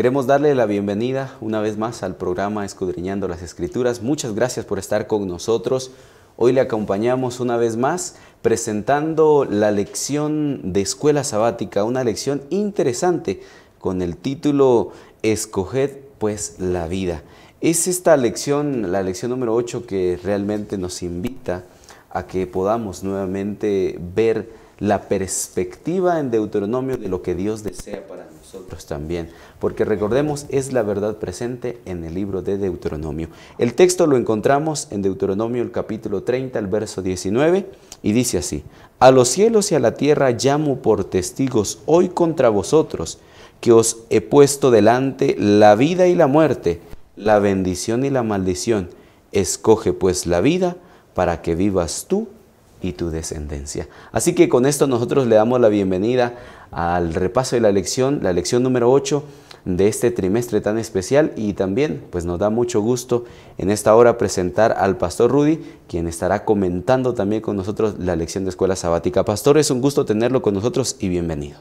Queremos darle la bienvenida una vez más al programa Escudriñando las Escrituras. Muchas gracias por estar con nosotros. Hoy le acompañamos una vez más presentando la lección de escuela sabática, una lección interesante con el título Escoged pues la vida. Es esta lección, la lección número 8, que realmente nos invita a que podamos nuevamente ver la perspectiva en Deuteronomio de lo que Dios desea para nosotros también, porque recordemos es la verdad presente en el libro de Deuteronomio. El texto lo encontramos en Deuteronomio el capítulo 30, el verso 19, y dice así, A los cielos y a la tierra llamo por testigos hoy contra vosotros, que os he puesto delante la vida y la muerte, la bendición y la maldición. Escoge pues la vida para que vivas tú y tu descendencia. Así que con esto nosotros le damos la bienvenida al repaso de la lección, la lección número 8 de este trimestre tan especial y también pues nos da mucho gusto en esta hora presentar al pastor Rudy, quien estará comentando también con nosotros la lección de escuela sabática. Pastor, es un gusto tenerlo con nosotros y bienvenido.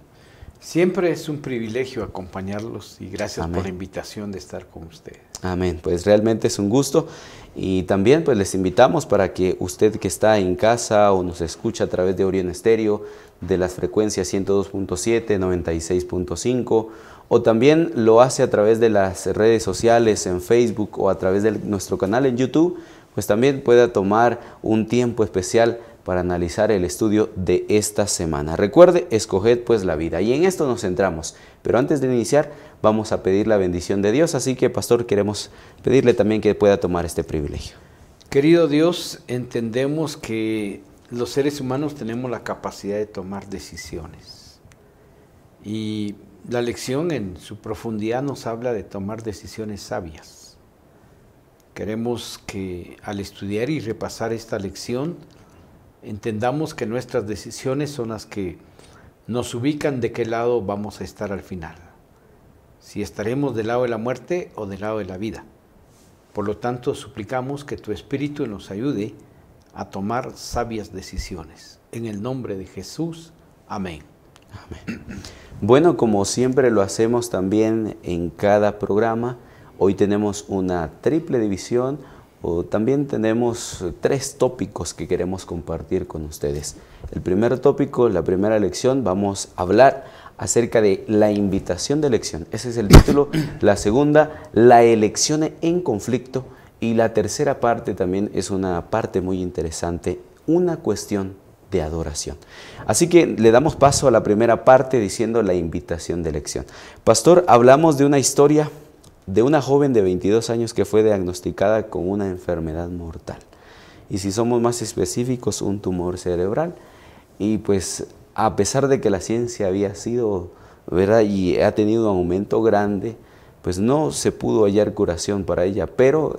Siempre es un privilegio acompañarlos y gracias por la invitación de estar con ustedes. Amén, pues realmente es un gusto y también pues les invitamos para que usted que está en casa o nos escucha a través de Orión Estéreo, de las frecuencias 102.7, 96.5 o también lo hace a través de las redes sociales en Facebook o a través de nuestro canal en YouTube, pues también pueda tomar un tiempo especial para analizar el estudio de esta semana. Recuerde, escoged pues la vida. Y en esto nos centramos. Pero antes de iniciar, vamos a pedir la bendición de Dios. Así que, pastor, queremos pedirle también que pueda tomar este privilegio. Querido Dios, entendemos que los seres humanos tenemos la capacidad de tomar decisiones. Y la lección en su profundidad nos habla de tomar decisiones sabias. Queremos que al estudiar y repasar esta lección, entendamos que nuestras decisiones son las que nos ubican de qué lado vamos a estar al final, si estaremos del lado de la muerte o del lado de la vida. Por lo tanto, suplicamos que tu Espíritu nos ayude a tomar sabias decisiones. En el nombre de Jesús, amén. amén. Bueno, como siempre lo hacemos también en cada programa, hoy tenemos una triple división también tenemos eh, tres tópicos que queremos compartir con ustedes. El primer tópico, la primera lección, vamos a hablar acerca de la invitación de elección. Ese es el título. La segunda, la elección en conflicto. Y la tercera parte también es una parte muy interesante, una cuestión de adoración. Así que le damos paso a la primera parte diciendo la invitación de elección. Pastor, hablamos de una historia de una joven de 22 años que fue diagnosticada con una enfermedad mortal. Y si somos más específicos, un tumor cerebral. Y pues a pesar de que la ciencia había sido, ¿verdad? Y ha tenido un aumento grande, pues no se pudo hallar curación para ella, pero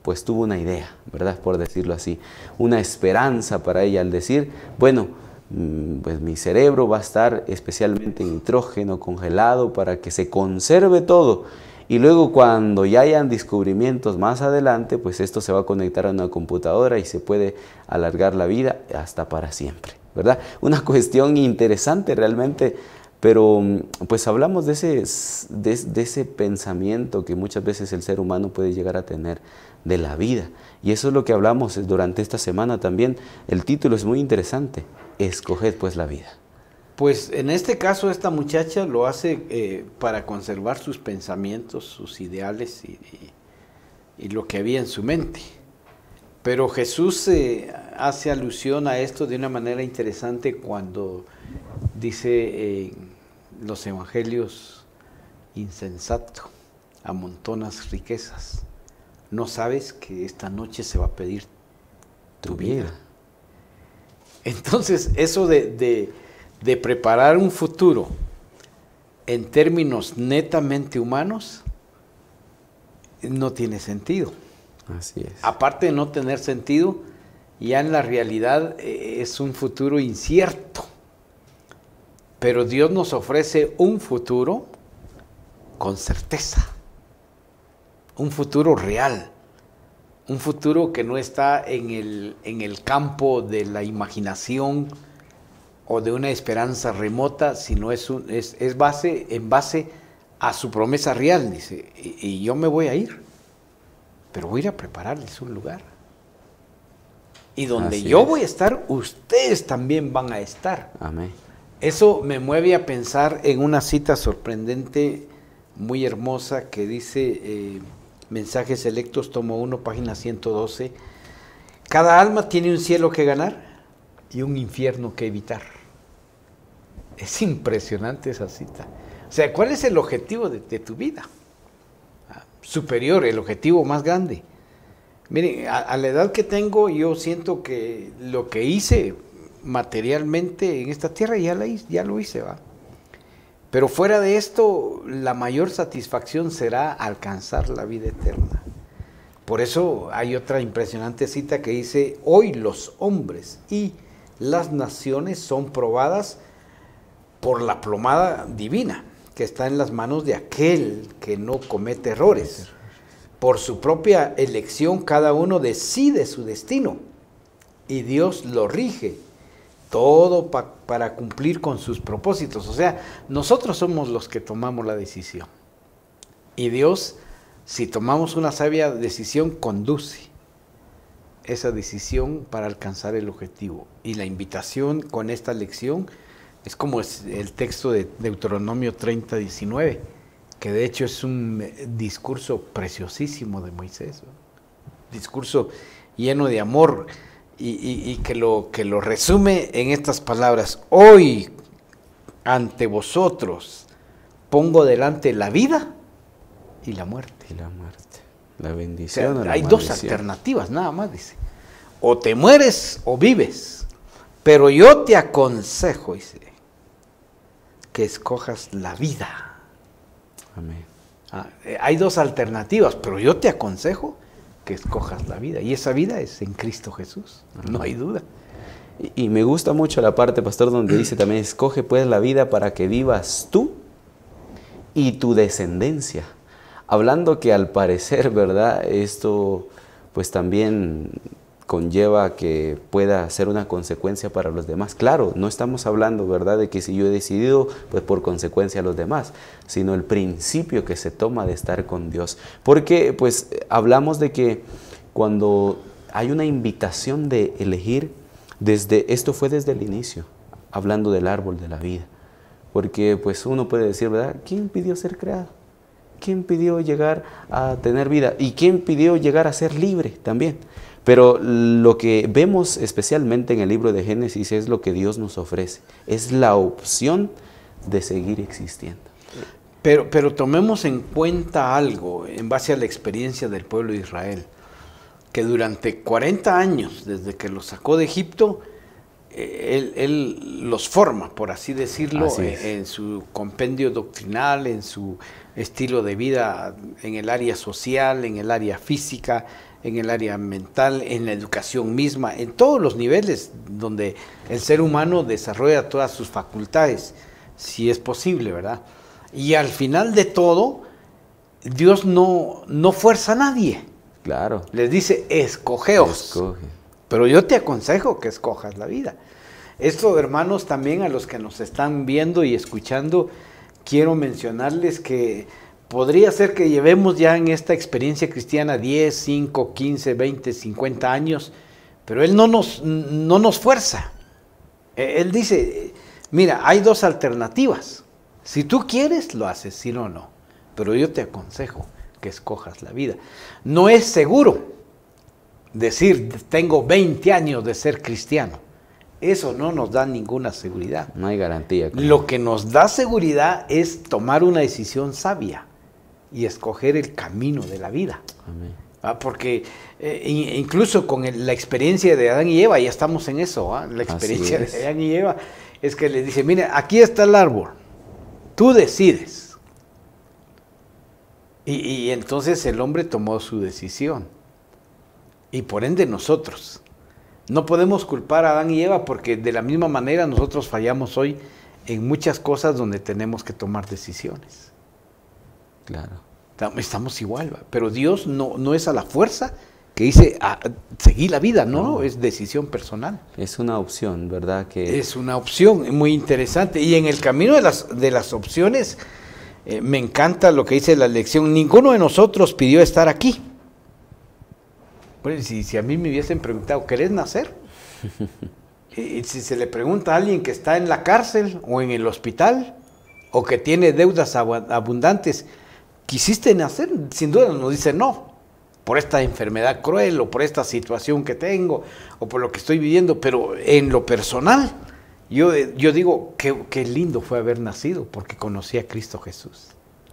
pues tuvo una idea, ¿verdad? Por decirlo así, una esperanza para ella al decir, bueno, mm, pues mi cerebro va a estar especialmente en nitrógeno congelado para que se conserve todo y luego cuando ya hayan descubrimientos más adelante, pues esto se va a conectar a una computadora y se puede alargar la vida hasta para siempre, ¿verdad? Una cuestión interesante realmente, pero mm, pues hablamos de ese, de ese pensamiento que muchas veces el ser humano puede llegar a tener de la vida. Y eso es lo que hablamos durante esta semana también. El título es muy interesante, Escoged pues la vida. Pues en este caso esta muchacha lo hace eh, para conservar sus pensamientos, sus ideales y, lo que había en su mente. Pero Jesús eh, hace alusión a esto de una manera interesante cuando dice en los evangelios, insensato, amontonas riquezas, no sabes que esta noche se va a pedir tu vida. Entonces eso de de preparar un futuro en términos netamente humanos, no tiene sentido. Así es. Aparte de no tener sentido, ya en la realidad eh, es un futuro incierto. Pero Dios nos ofrece un futuro con certeza, un futuro real, un futuro que no está en el, en el campo de la imaginación, o de una esperanza remota, sino es, es, base en base a su promesa real, dice, y, yo me voy a ir, pero voy a ir a prepararles un lugar. Y donde yo voy a estar, ustedes también van a estar. Amén. Eso me mueve a pensar en una cita sorprendente, muy hermosa, que dice eh, Mensajes electos, tomo 1, página 112. Cada alma tiene un cielo que ganar y un infierno que evitar. Es impresionante esa cita. O sea, ¿cuál es el objetivo de, tu vida? Ah, superior, el objetivo más grande. Miren, a, la edad que tengo, yo siento que lo que hice materialmente en esta tierra ya, ya lo hice, ¿va? Pero fuera de esto, la mayor satisfacción será alcanzar la vida eterna. Por eso hay otra impresionante cita que dice, hoy los hombres y las naciones son probadas por la plomada divina que está en las manos de aquel que no comete errores. Por su propia elección cada uno decide su destino y Dios lo rige todo para cumplir con sus propósitos. O sea, nosotros somos los que tomamos la decisión. Y Dios, si tomamos una sabia decisión, conduce esa decisión para alcanzar el objetivo. Y la invitación con esta lección es como el texto de Deuteronomio 30, 19, que de hecho es un eh, discurso preciosísimo de Moisés, discurso lleno de amor y, que, lo, que lo resume en estas palabras. Hoy ante vosotros pongo delante la vida y la muerte. Y la muerte. La bendición. hay dos alternativas, nada más, dice. O te mueres o vives. Pero yo te aconsejo, dice, que escojas la vida. Amén. Ah, eh, hay dos alternativas, pero yo te aconsejo que escojas la vida. Y esa vida es en Cristo Jesús, no hay duda. y, me gusta mucho la parte, pastor, donde dice también, escoge pues la vida para que vivas tú y tu descendencia. Hablando que al parecer, ¿verdad? Esto pues también conlleva que pueda ser una consecuencia para los demás. Claro, no estamos hablando, ¿verdad?, de que si yo he decidido, pues por consecuencia a los demás, sino el principio que se toma de estar con Dios. Porque, pues, hablamos de que cuando hay una invitación de elegir, desde, esto fue desde el inicio, hablando del árbol de la vida. Porque, pues, uno puede decir, ¿verdad?, ¿quién pidió ser creado? ¿Quién pidió llegar a tener vida? ¿Y quién pidió llegar a ser libre también? Pero lo que vemos especialmente en el libro de Génesis es lo que Dios nos ofrece, es la opción de seguir existiendo. Pero, tomemos en cuenta algo en base a la experiencia del pueblo de Israel, que durante 40 años, desde que los sacó de Egipto, eh, él, los forma, por así decirlo, en su compendio doctrinal, en su estilo de vida, en el área social, en el área física, en el área mental, en la educación misma, en todos los niveles donde el ser humano desarrolla todas sus facultades, si es posible, ¿verdad? Y al final de todo, Dios no, no fuerza a nadie. Claro. Les dice, escogeos. Escoge. Pero yo te aconsejo que escojas la vida. Esto, hermanos, también a los que nos están viendo y escuchando, quiero mencionarles que podría ser que llevemos ya en esta experiencia cristiana 10, 5, 15, 20, 50 años, pero Él no nos, no nos fuerza. E, él dice, mira, hay dos alternativas. Si tú quieres, lo haces, si no, no. Pero yo te aconsejo que escojas la vida. No es seguro decir, tengo 20 años de ser cristiano. Eso no nos da ninguna seguridad. No hay garantía. Lo que nos da seguridad es tomar una decisión sabia y escoger el camino de la vida. Ah, porque eh, incluso con la experiencia de Adán y Eva, ya estamos en eso, ah, la experiencia de Adán y Eva es que les dice, mire, aquí está el árbol, tú decides. y entonces el hombre tomó su decisión. Y por ende nosotros. No podemos culpar a Adán y Eva porque de la misma manera nosotros fallamos hoy en muchas cosas donde tenemos que tomar decisiones. Claro. Estamos igual, pero Dios no, no es a la fuerza que dice ah, seguir la vida, no, es decisión personal. Es una opción, ¿verdad? Que... Es una opción, es muy interesante. Y en el camino de las, de las opciones, eh, me encanta lo que dice la lección, ninguno de nosotros pidió estar aquí. si, a mí me hubiesen preguntado, ¿querés nacer? si se le pregunta a alguien que está en la cárcel o en el hospital o que tiene deudas abundantes, quisiste nacer, sin duda nos dice no, por esta enfermedad cruel o por esta situación que tengo o por lo que estoy viviendo, pero en lo personal, yo, yo digo, que lindo fue haber nacido porque conocí a Cristo Jesús.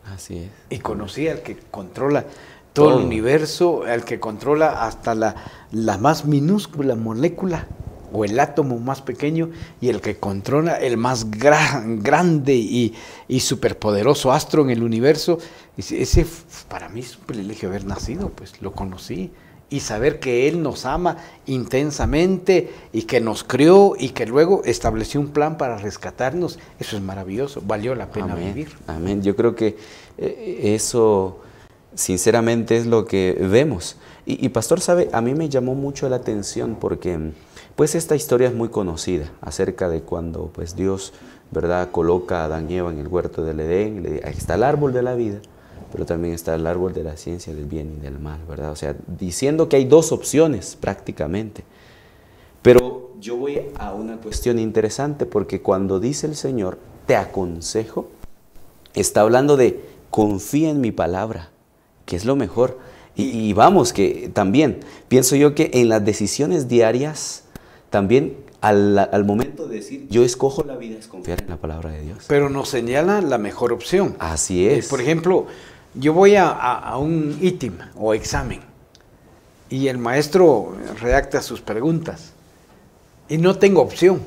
Así es. Y conocí al que controla todo, el universo, al que controla hasta la, la más minúscula molécula o el átomo más pequeño y el que controla el más grande y, superpoderoso astro en el universo. Ese para mí es un privilegio haber nacido, pues lo conocí y saber que Él nos ama intensamente y que nos crió y que luego estableció un plan para rescatarnos. Eso es maravilloso, valió la pena vivir. Amén, yo creo que eh, eso sinceramente es lo que vemos. y pastor, sabe, a mí me llamó mucho la atención porque pues esta historia es muy conocida acerca de cuando pues Dios, ¿verdad?, coloca a Adán y Eva en el huerto del Edén, y está el árbol de la vida, pero también está el árbol de la ciencia del bien y del mal, ¿verdad? O sea, diciendo que hay dos opciones prácticamente. Pero yo voy a una cuestión interesante porque cuando dice el Señor, te aconsejo, está hablando de confía en mi palabra, que es lo mejor. y, vamos, que también pienso yo que en las decisiones diarias también al, momento de decir, yo escojo la vida, es confiar en la palabra de Dios. Pero nos señala la mejor opción. Así eh, es. Por ejemplo, yo voy a, un ítem o examen y el maestro redacta sus preguntas y no tengo opción.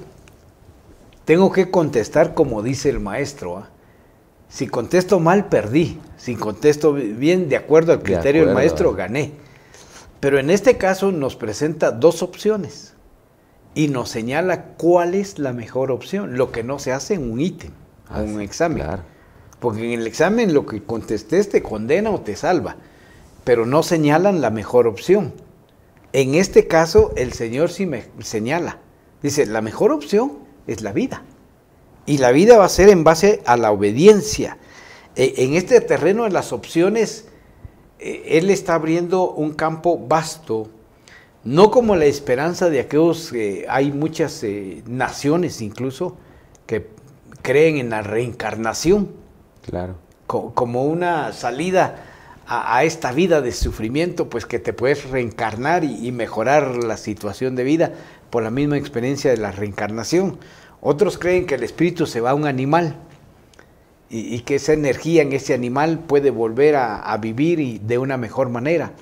Tengo que contestar como dice el maestro. ¿ah? Si contesto mal, perdí. Si contesto bien, de acuerdo al criterio del maestro, gané. Pero en este caso nos presenta dos opciones y nos señala cuál es la mejor opción, lo que no se hace en un ítem, en un examen. Porque en el examen lo que contestes te condena o te salva, pero no señalan la mejor opción. En este caso, el Señor sí me señala. Dice, la mejor opción es la vida. Y la vida va a ser en base a la obediencia. E, en este terreno de las opciones, eh, Él está abriendo un campo vasto no como la esperanza de aquellos, que eh, hay muchas eh, naciones incluso que creen en la reencarnación. Claro. como una salida a, esta vida de sufrimiento, pues que te puedes reencarnar y, mejorar la situación de vida por la misma experiencia de la reencarnación. Otros creen que el espíritu se va a un animal y, que esa energía en ese animal puede volver a, a vivir y de una mejor manera.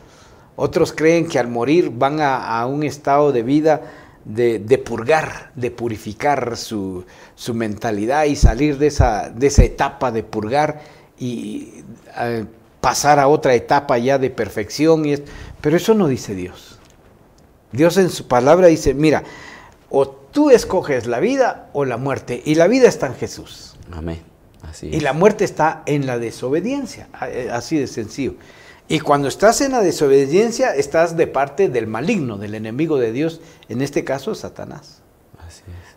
Otros creen que al morir van a, un estado de vida de, purgar, de purificar su, mentalidad y salir de esa, etapa de purgar y eh, pasar a otra etapa ya de perfección. pero eso no dice Dios. Dios en su palabra dice, mira, o tú escoges la vida o la muerte, y la vida está en Jesús. Amén. Así Y la muerte está en la desobediencia, eh, así de sencillo. Y cuando estás en la desobediencia, estás de parte del maligno, del enemigo de Dios, en este caso Satanás.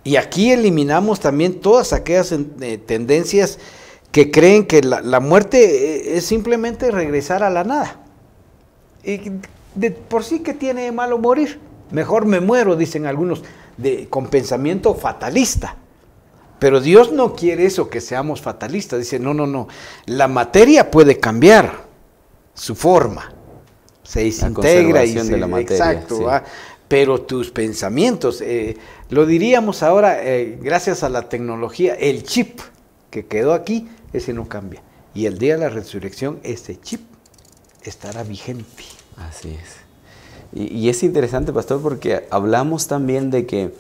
Y aquí eliminamos también todas aquellas eh, tendencias que creen que la, muerte eh, es simplemente regresar a la nada. Y por sí que tiene malo morir. Mejor me muero, dicen algunos, de, con pensamiento fatalista. Pero Dios no quiere eso, que seamos fatalistas. Dice, no, no, no. La materia puede cambiar su forma, se integra y de la materia, exacto, ah, pero tus pensamientos, eh, lo diríamos ahora, eh, gracias a la tecnología, el chip que quedó aquí, ese no cambia. Y el día de la resurrección, ese chip estará vigente. Así es. y es interesante, pastor, porque hablamos también de que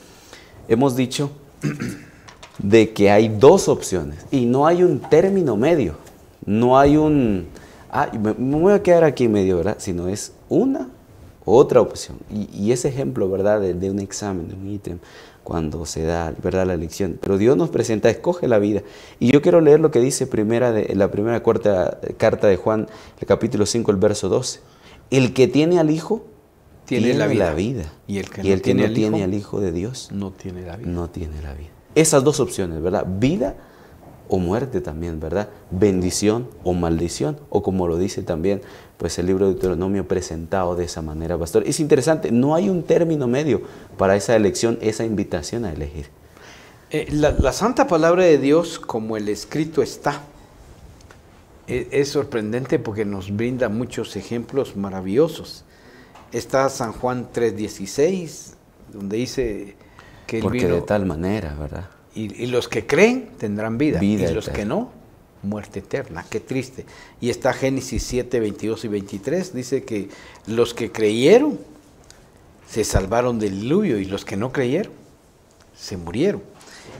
hemos dicho de que hay dos opciones y no hay un término medio, no hay un, ah, me, voy a quedar aquí medio, ¿verdad? Sino es una otra opción. Y, ese ejemplo, ¿verdad? De, un examen, de un ítem, cuando se da, ¿verdad? La elección. Pero Dios nos presenta, escoge la vida. Y yo quiero leer lo que dice primera la primera cuarta, carta de Juan, el capítulo 5, el verso 12. El que tiene al Hijo, tiene, la, vida. Y el que, no, tiene al hijo, de Dios, no tiene la vida. No tiene la vida. Esas dos opciones, ¿verdad? Vida o muerte también, ¿verdad? Bendición o maldición, o como lo dice también pues el libro de Deuteronomio presentado de esa manera, pastor. Es interesante, no hay un término medio para esa elección, esa invitación a elegir. Eh, la, santa palabra de Dios, como el escrito está, e, es, sorprendente porque nos brinda muchos ejemplos maravillosos. Está San Juan 3.16, donde dice que... porque de tal manera, ¿verdad? Y, los que creen tendrán vida, y los que no, muerte eterna. Qué triste. Y está Génesis 7, 22 y 23, dice que los que creyeron se salvaron del diluvio y los que no creyeron se murieron.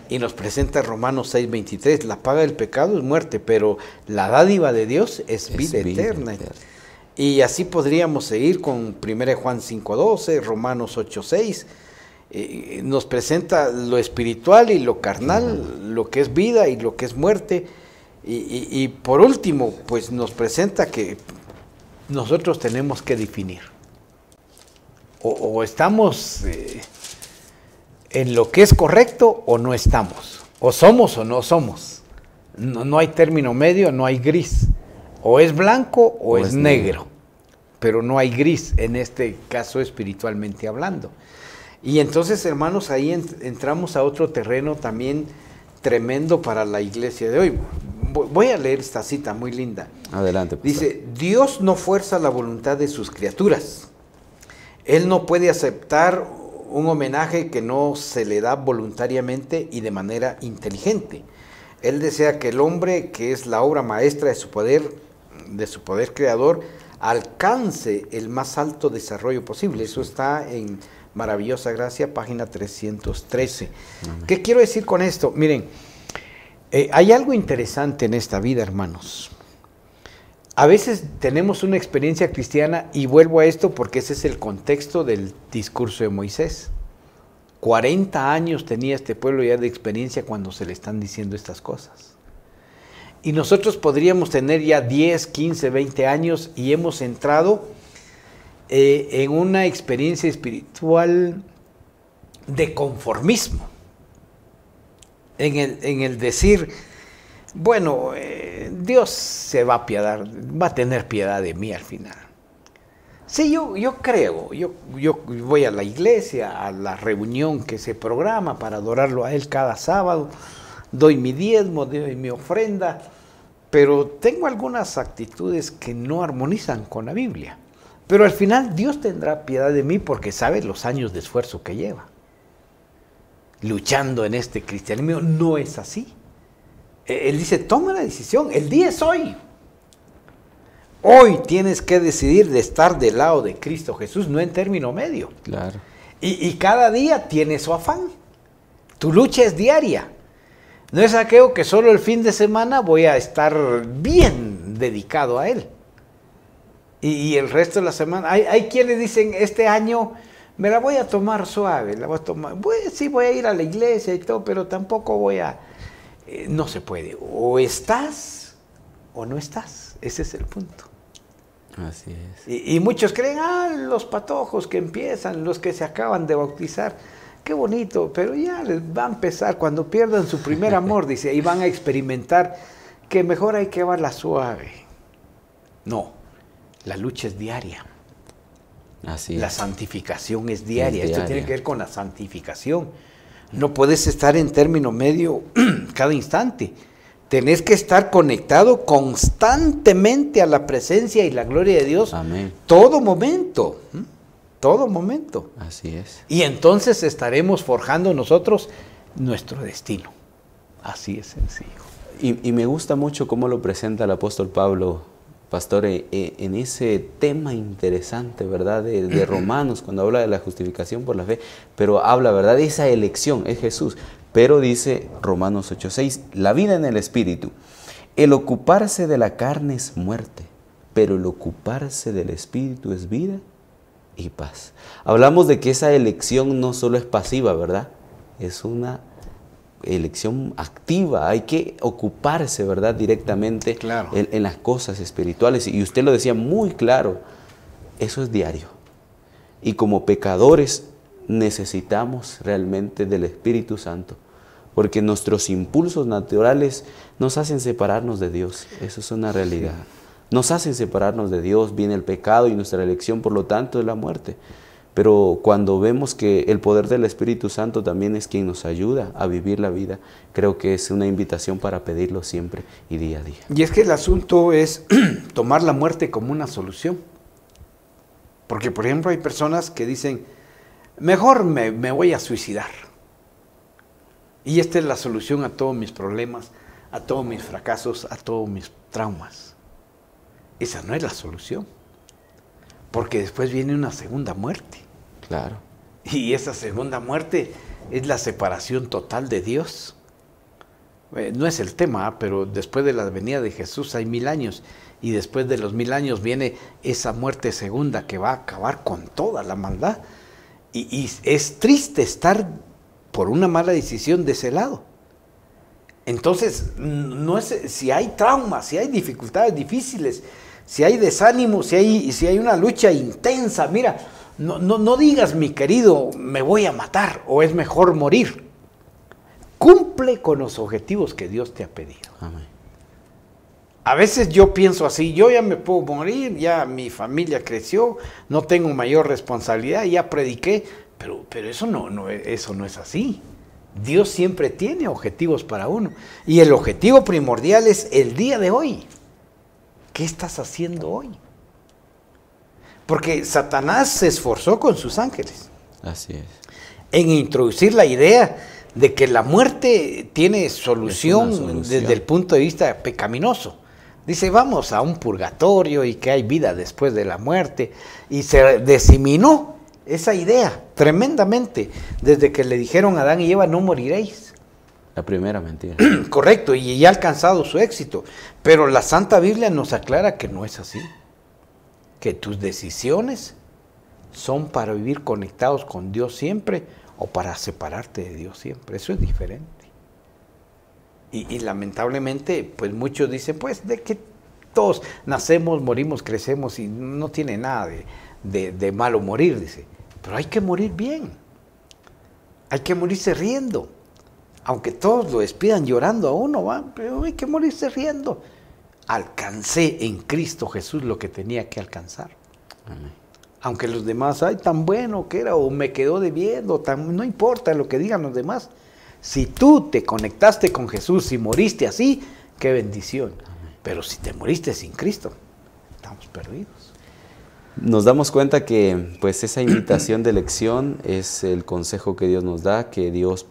Y nos presenta Romanos 6, 23, la paga del pecado es muerte, pero la dádiva de Dios es, vida, eterna. eterna. Y así podríamos seguir con 1 Juan 5, 12, Romanos 8, 6 eh, nos presenta lo espiritual y lo carnal, lo que es vida y lo que es muerte. Y, por último, pues nos presenta que nosotros tenemos que definir. O, estamos eh, en lo que es correcto o no estamos. O somos o no somos. No, hay término medio, no hay gris. O es blanco o, es, negro. Pero no hay gris en este caso espiritualmente hablando. Y entonces, hermanos, ahí entramos a otro terreno también tremendo para la iglesia de hoy. Voy a leer esta cita muy linda. Adelante. Dice, Dios no fuerza la voluntad de sus criaturas. Él no puede aceptar un homenaje que no se le da voluntariamente y de manera inteligente. Él desea que el hombre, que es la obra maestra de su poder, de su poder creador, alcance el más alto desarrollo posible. Eso está en Maravillosa Gracia, página 313. ¿Qué quiero decir con esto? Miren, eh, hay algo interesante en esta vida, hermanos. A veces tenemos una experiencia cristiana y vuelvo a esto porque ese es el contexto del discurso de Moisés. 40 años tenía este pueblo ya de experiencia cuando se le están diciendo estas cosas. Y nosotros podríamos tener ya 10, 15, 20 años y hemos entrado eh, en una experiencia espiritual de conformismo, en el, decir, bueno, eh, Dios se va a piedar, va a tener piedad de mí al final. Sí, yo, yo creo, yo, yo voy a la iglesia, a la reunión que se programa para adorarlo a Él cada sábado, doy mi diezmo, doy mi ofrenda, pero tengo algunas actitudes que no armonizan con la Biblia. Pero al final Dios tendrá piedad de mí porque sabe los años de esfuerzo que lleva. Luchando en este cristianismo no es así. E, él dice, toma la decisión, el día es hoy. Hoy tienes que decidir de estar del lado de Cristo Jesús, no en término medio. Claro. Y, y cada día tiene su afán. Tu lucha es diaria. No es aquello que solo el fin de semana voy a estar bien dedicado a Él. Y, el resto de la semana, hay, quienes dicen, este año me la voy a tomar suave, la voy a tomar, sí voy a ir a la iglesia y todo, pero tampoco voy a... Eh, no se puede, o estás o no estás, ese es el punto. Así es. Y, muchos creen, ah, los patojos que empiezan, los que se acaban de bautizar, qué bonito, pero ya les va a empezar, cuando pierdan su primer amor, dice, y van a experimentar que mejor hay que la suave. No, la lucha es diaria. Así la santificación es diaria. Esto tiene que ver con la santificación. No puedes estar en término medio cada instante. Tenés que estar conectado constantemente a la presencia y la gloria de Dios. Amén. Todo momento. Todo momento. Así es. Y entonces estaremos forjando nosotros nuestro destino. Así es sencillo. Y, y me gusta mucho cómo lo presenta el apóstol Pablo Pastor, eh, eh, en ese tema interesante, ¿verdad? De, de, Romanos, cuando habla de la justificación por la fe, pero habla, ¿verdad? De esa elección, es Jesús. Pero dice Romanos 8:6, la vida en el Espíritu. El ocuparse de la carne es muerte, pero el ocuparse del Espíritu es vida y paz. Hablamos de que esa elección no solo es pasiva, ¿verdad? Es una elección activa, hay que ocuparse, ¿verdad?, directamente claro. en, las cosas espirituales. Y usted lo decía muy claro, eso es diario. Y como pecadores necesitamos realmente del Espíritu Santo, porque nuestros impulsos naturales nos hacen separarnos de Dios, eso es una realidad. Nos hacen separarnos de Dios, viene el pecado y nuestra elección, por lo tanto, es la muerte. Pero cuando vemos que el poder del Espíritu Santo también es quien nos ayuda a vivir la vida, creo que es una invitación para pedirlo siempre y día a día. Y es que el asunto es tomar la muerte como una solución. Porque, por ejemplo, hay personas que dicen, mejor me, me voy a suicidar. Y esta es la solución a todos mis problemas, a todos mis fracasos, a todos mis traumas. Esa no es la solución. Porque después viene una segunda muerte. Claro. Y esa segunda muerte es la separación total de Dios. Eh, no es el tema, ah, pero después de la venida de Jesús hay mil años y después de los mil años viene esa muerte segunda que va a acabar con toda la maldad. Y, es triste estar por una mala decisión de ese lado. Entonces, no es, si hay traumas, si hay dificultades difíciles, si hay desánimo, si hay, si hay una lucha intensa, mira, no, no, digas, mi querido, me voy a matar o es mejor morir. Cumple con los objetivos que Dios te ha pedido. A veces yo pienso así, yo ya me puedo morir, ya mi familia creció, no tengo mayor responsabilidad, ya prediqué, pero, pero eso, no, eso no es así. Dios siempre tiene objetivos para uno. Y el objetivo primordial es el día de hoy. ¿Qué estás haciendo hoy? Porque Satanás se esforzó con sus ángeles. Así es. En introducir la idea de que la muerte tiene solución, desde el punto de vista pecaminoso. Dice, vamos a un purgatorio y que hay vida después de la muerte. Y se diseminó esa idea tremendamente desde que le dijeron a Adán y Eva, no moriréis. La primera mentira. Correcto, y ya ha alcanzado su éxito. Pero la Santa Biblia nos aclara que no es así que tus decisiones son para vivir conectados con Dios siempre o para separarte de Dios siempre. Eso es diferente. Y, lamentablemente, pues muchos dicen, pues de que todos nacemos, morimos, crecemos y no tiene nada de, malo morir, dice. Pero hay que morir bien. Hay que morirse riendo. Aunque todos lo despidan llorando a uno, ¿va? pero hay que morirse riendo alcancé en Cristo Jesús lo que tenía que alcanzar. Aunque los demás, ay, tan bueno que era, o me quedó debiendo, tan, no importa lo que digan los demás. Si tú te conectaste con Jesús y moriste así, qué bendición. Pero si te moriste sin Cristo, estamos perdidos. Nos damos cuenta que pues esa invitación de elección es el consejo que Dios nos da, que Dios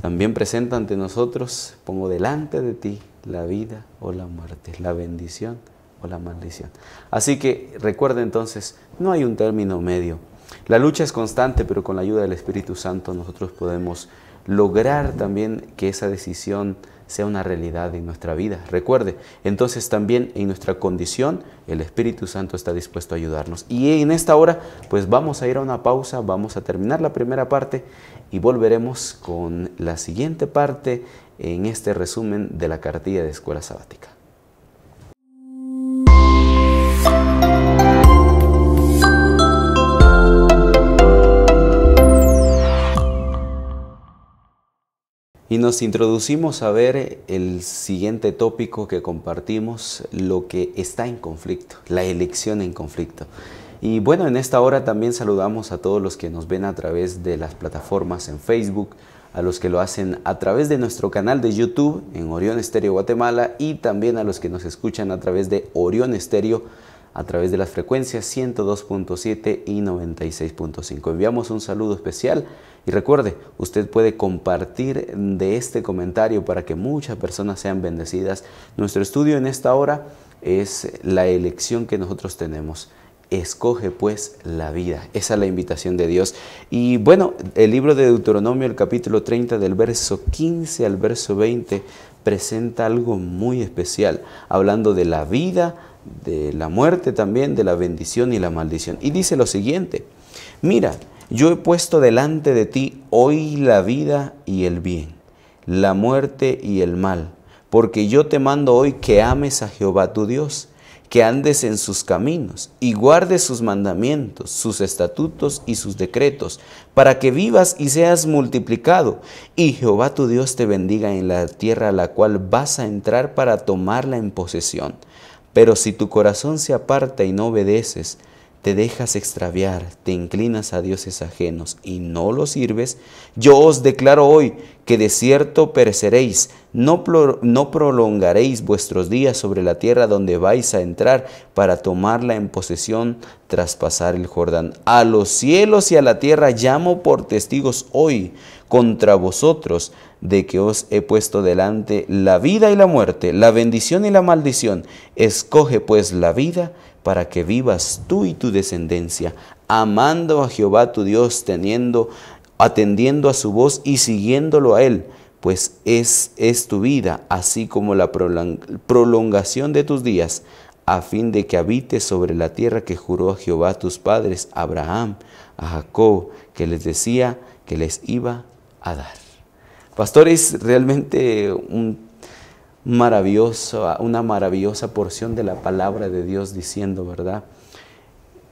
también presenta ante nosotros, pongo delante de ti la vida o la muerte, la bendición o la maldición. Así que recuerde entonces, no hay un término medio. La lucha es constante, pero con la ayuda del Espíritu Santo nosotros podemos lograr también que esa decisión sea una realidad en nuestra vida. Recuerde, entonces también en nuestra condición el Espíritu Santo está dispuesto a ayudarnos. Y en esta hora pues vamos a ir a una pausa, vamos a terminar la primera parte y volveremos con la siguiente parte en este resumen de la cartilla de escuela sabática. Y nos introducimos a ver el siguiente tópico que compartimos, lo que está en conflicto, la elección en conflicto. Y bueno, en esta hora también saludamos a todos los que nos ven a través de las plataformas en Facebook, a los que lo hacen a través de nuestro canal de YouTube en Orión Estéreo Guatemala y también a los que nos escuchan a través de Orión Estéreo a través de las frecuencias 102.7 y 96.5. Enviamos un saludo especial y recuerde, usted puede compartir de este comentario para que muchas personas sean bendecidas. Nuestro estudio en esta hora es la elección que nosotros tenemos. Escoge pues la vida. Esa es la invitación de Dios. Y bueno, el libro de Deuteronomio, el capítulo 30, del verso 15 al verso 20, presenta algo muy especial, hablando de la vida, de la muerte también, de la bendición y la maldición. Y dice lo siguiente, mira, yo he puesto delante de ti hoy la vida y el bien, la muerte y el mal, porque yo te mando hoy que ames a Jehová tu Dios que andes en sus caminos y guardes sus mandamientos, sus estatutos y sus decretos, para que vivas y seas multiplicado, y Jehová tu Dios te bendiga en la tierra a la cual vas a entrar para tomarla en posesión. Pero si tu corazón se aparta y no obedeces, te dejas extraviar, te inclinas a dioses ajenos y no los sirves, yo os declaro hoy que de cierto pereceréis, no, no prolongaréis vuestros días sobre la tierra donde vais a entrar para tomarla en posesión traspasar el Jordán. A los cielos y a la tierra llamo por testigos hoy contra vosotros de que os he puesto delante la vida y la muerte, la bendición y la maldición. Escoge pues la vida para que vivas tú y tu descendencia, amando a Jehová tu Dios, teniendo, atendiendo a su voz y siguiéndolo a él, pues es, es tu vida, así como la prolongación de tus días, a fin de que habites sobre la tierra que juró a Jehová tus padres, Abraham, a Jacob, que les decía que les iba a dar. Pastores, realmente un maravillosa, una maravillosa porción de la palabra de Dios diciendo, ¿verdad?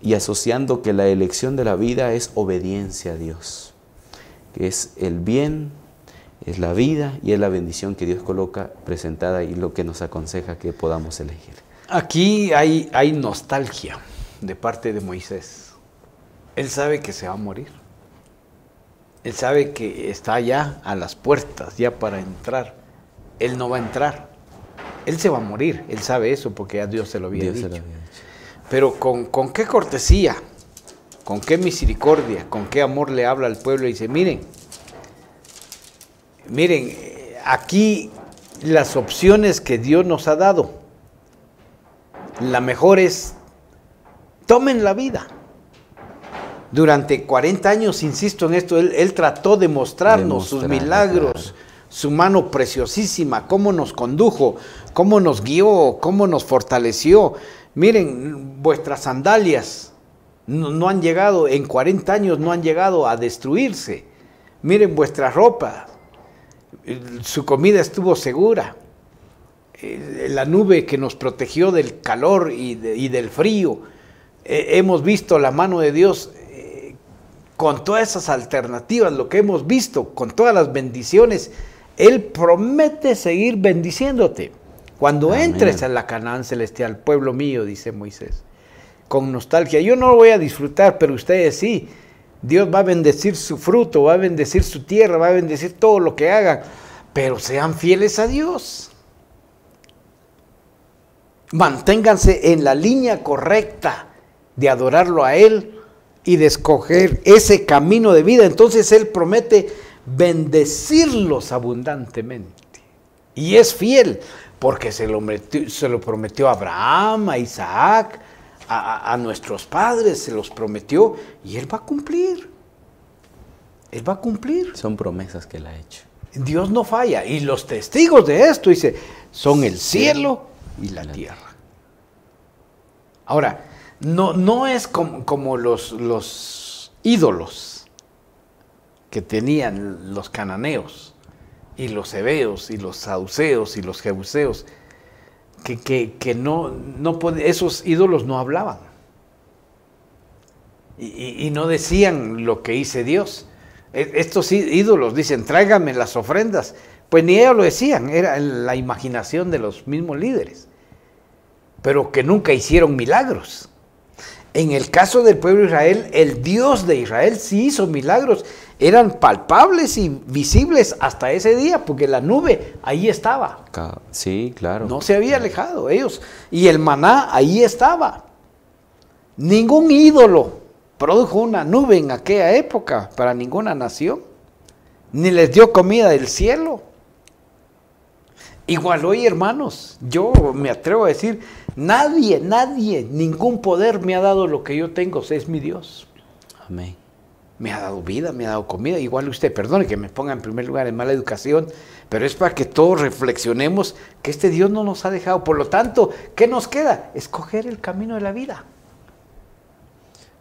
Y asociando que la elección de la vida es obediencia a Dios, que es el bien, es la vida y es la bendición que Dios coloca presentada y lo que nos aconseja que podamos elegir. Aquí hay, hay nostalgia de parte de Moisés. Él sabe que se va a morir. Él sabe que está ya a las puertas, ya para entrar, él no va a entrar. Él se va a morir, él sabe eso porque a Dios se lo había, dicho. Pero con, qué cortesía, con qué misericordia, con qué amor le habla al pueblo y dice, miren, miren, aquí las opciones que Dios nos ha dado, la mejor es, tomen la vida. Durante 40 años, insisto en esto, Él, trató de mostrarnos sus milagros, su mano preciosísima, cómo nos condujo, cómo nos guió, cómo nos fortaleció. Miren, vuestras sandalias no, han llegado, en 40 años no han llegado a destruirse. Miren vuestra ropa, su comida estuvo segura. Eh, la nube que nos protegió del calor y, y del frío. Eh, hemos visto la mano de Dios eh, con todas esas alternativas, lo que hemos visto, con todas las bendiciones él promete seguir bendiciéndote. Cuando entres en la Canaán celestial, pueblo mío, dice Moisés, con nostalgia, yo no lo voy a disfrutar, pero ustedes sí. Dios va a bendecir su fruto, va a bendecir su tierra, va a bendecir todo lo que hagan, pero sean fieles a Dios. Manténganse en la línea correcta de adorarlo a Él y de escoger ese camino de vida. Entonces Él promete bendecirlos abundantemente. Y es fiel, porque se lo, se lo prometió a Abraham, a Isaac, a, nuestros padres, se los prometió, y Él va a cumplir. Él va a cumplir. Son promesas que Él ha hecho. Dios no falla. Y los testigos de esto, dice, son el cielo y la tierra. Ahora, no, no es como, como los, los ídolos que tenían los cananeos y los hebeos y los saduceos y los jebuseos, que, no, esos ídolos no hablaban y, y, no decían lo que hice Dios. E, estos ídolos dicen, tráigame las ofrendas. Pues ni ellos lo decían, era la imaginación de los mismos líderes, pero que nunca hicieron milagros. En el caso del pueblo de Israel, el Dios de Israel sí hizo milagros eran palpables y visibles hasta ese día, porque la nube ahí estaba. Sí, claro. No se había alejado ellos. Y el maná ahí estaba. Ningún ídolo produjo una nube en aquella época para ninguna nación, ni les dio comida del cielo. Igual hoy, hermanos, yo me atrevo a decir, nadie, nadie, ningún poder me ha dado lo que yo tengo, es mi Dios. Amén me ha dado vida, me ha dado comida. Igual usted, perdone que me ponga en primer lugar en mala educación, pero es para que todos reflexionemos que este Dios no nos ha dejado. Por lo tanto, ¿qué nos queda? Escoger el camino de la vida.